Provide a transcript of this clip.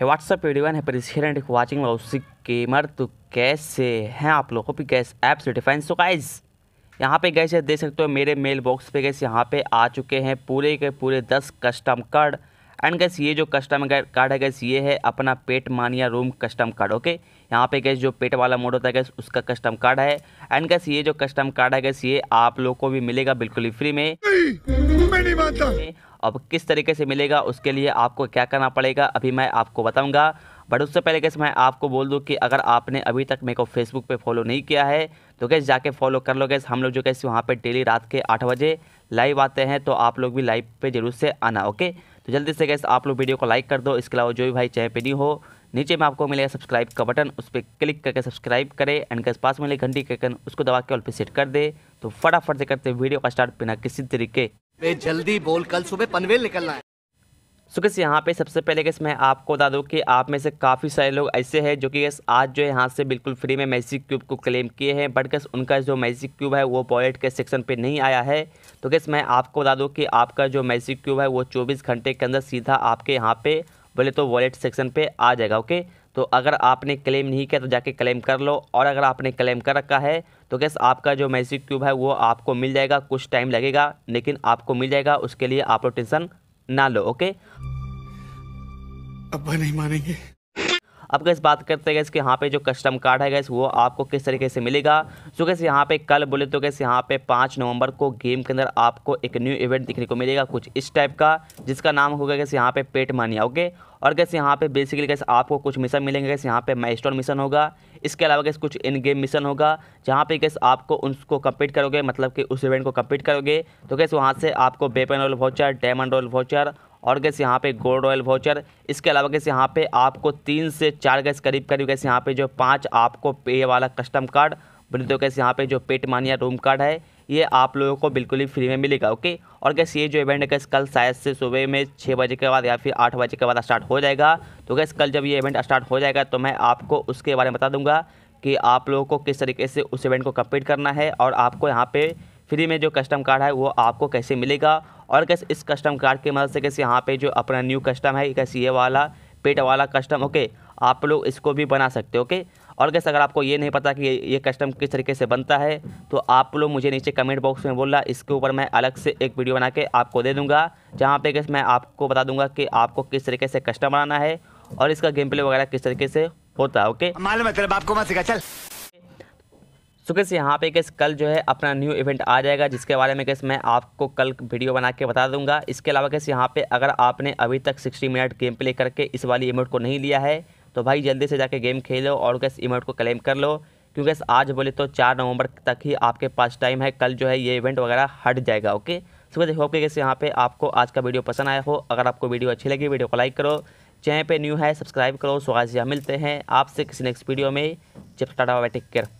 है what's up everyone है president watching lousy gamer तो कैसे हैं आप लोगों पर गैस ऐप से डिफेंस तो गाइज यहाँ पे गैस देख सकते हो मेरे मेल बॉक्स पे गैस यहाँ पे आ चुके हैं पूरे के पूरे दस कस्टम कार्ड एंड गैस ये जो कस्टम कार्ड है गैस ये है अपना पेट मानिया रूम कस्टम कार्ड ओके यहाँ पे गैस जो पेट वाला मोड होता है गैस उसका कस्टम कार्ड है एंड गैस ये जो कस्टम कार्ड है गैस ये आप लोग को भी मिलेगा बिल्कुल ही फ्री में अब किस तरीके से मिलेगा उसके लिए आपको क्या करना पड़ेगा अभी मैं आपको बताऊँगा बट उससे पहले कैसे मैं आपको बोल दूँ कि अगर आपने अभी तक मेरे को फेसबुक पे फॉलो नहीं किया है तो कैसे जाके फॉलो कर लो कैसे हम लोग जो कैसे वहाँ पे डेली रात के आठ बजे लाइव आते हैं तो आप लोग भी लाइव पे जरूर से आना ओके तो जल्दी से कैसे आप लोग वीडियो को लाइक कर दो इसके अलावा जो भी भाई चाहे पे नहीं हो नीचे में आपको मिलेगा सब्सक्राइब का बटन उस पर क्लिक करके सब्सक्राइब करें एंड कैसे पास मिले घंटी के कन उसको दबा के ऑल पे सेट कर दे तो फटाफट से करते वीडियो का स्टार्ट बिना किसी तरीके वे जल्दी बोल कल सुबह पनवेल निकलना है सो किस यहाँ पे सबसे पहले गैस मैं आपको बता दूँ कि आप में से काफ़ी सारे लोग ऐसे हैं जो कि गैस आज जो है यहाँ से बिल्कुल फ्री में मैजिक क्यूब को क्लेम किए हैं बट गैस उनका जो मैजिक क्यूब है वो वॉलेट के सेक्शन पे नहीं आया है तो गैस मैं आपको बता दूँ कि आपका जो मैजिक क्यूब है वो चौबीस घंटे के अंदर सीधा आपके यहाँ पर बोले तो वॉलेट सेक्शन पर आ जाएगा ओके तो अगर आपने क्लेम नहीं किया तो जाके क्लेम कर लो और अगर आपने क्लेम कर रखा है तो गैस आपका जो मैजिक क्यूब है वो आपको मिल जाएगा कुछ टाइम लगेगा लेकिन आपको मिल जाएगा उसके लिए आप लोग टेंशन ना लो ओके अब्बा नहीं मानेंगे अब गैस बात करते हैं गैस कि यहाँ पे जो कस्टम कार्ड है गैस वो आपको किस तरीके से मिलेगा जो गैस यहाँ पे कल बोले तो गैस यहाँ पे पाँच नवंबर को गेम के अंदर आपको एक न्यू इवेंट देखने को मिलेगा कुछ इस टाइप का जिसका नाम होगा गैस यहाँ पे पेट मानिया ओके और कैसे यहाँ पे बेसिकली कैसे आपको कुछ मिशन मिलेंगे कैसे यहाँ पे स्टोर मिशन होगा इसके अलावा कैसे कुछ इन गेम मिशन होगा जहाँ पे कैसे आपको उसको कम्पीट करोगे मतलब कि उस इवेंट को कम्पीट करोगे तो कैसे वहाँ से आपको बेपन royal voucher diamond royal voucher और कैसे यहाँ पे गोल्ड रॉयल वाउचर इसके अलावा कैसे यहाँ पे आपको तीन से चार गैस करीब करीब कैसे यहाँ पे जो पाँच आपको पे वाला कस्टम कार्ड बोले तो कैसे यहाँ पे जो पेट मानिया रूम कार्ड है ये आप लोगों को बिल्कुल ही फ्री में मिलेगा ओके और गैस ये जो इवेंट है गैस कल शायद से सुबह में छः बजे के बाद या फिर आठ बजे के बाद स्टार्ट हो जाएगा तो गैस कल जब ये इवेंट स्टार्ट हो जाएगा तो मैं आपको उसके बारे में बता दूंगा कि आप लोगों को किस तरीके से उस इवेंट को कम्प्लीट करना है और आपको यहाँ पर फ्री में जो कस्टम कार्ड है वो आपको कैसे मिलेगा और कैसे इस कस्टम कार्ड की मदद से कैसे यहाँ पर जो अपना न्यू कस्टम है कैसे ये वाला पेट वाला कस्टम ओके आप लोग इसको भी बना सकते हो ओके और कैसे अगर आपको ये नहीं पता कि ये कस्टम किस तरीके से बनता है तो आप लोग मुझे नीचे कमेंट बॉक्स में बोलना इसके ऊपर मैं अलग से एक वीडियो बना के आपको दे दूँगा जहाँ पर कैसे मैं आपको बता दूँगा कि आपको किस तरीके से कस्टम बनाना है और इसका गेम प्ले वगैरह किस तरीके से होता है ओके मालूम है तेरे बाप को मत सिखा चल सो कैसे यहाँ पे कैसे कल जो है अपना न्यू इवेंट आ जाएगा जिसके बारे में कैसे मैं आपको कल वीडियो बना के बता दूंगा इसके अलावा कैसे यहाँ पे अगर आपने अभी तक 60 मिनट गेम प्ले करके इस वाली इवेंट को नहीं लिया है तो भाई जल्दी से जाके गेम खेलो और गैस इवेंट को क्लेम कर लो क्योंकि आज बोले तो चार नवंबर तक ही आपके पास टाइम है कल जो है ये इवेंट वगैरह हट जाएगा ओके सो देखो होप के यहाँ पे आपको आज का वीडियो पसंद आया हो अगर आपको वीडियो अच्छी लगी वीडियो को लाइक करो चैनल पे न्यू है सब्सक्राइब करो यहाँ मिलते हैं आपसे किसी नेक्स्ट वीडियो में जब टाटा टेक केयर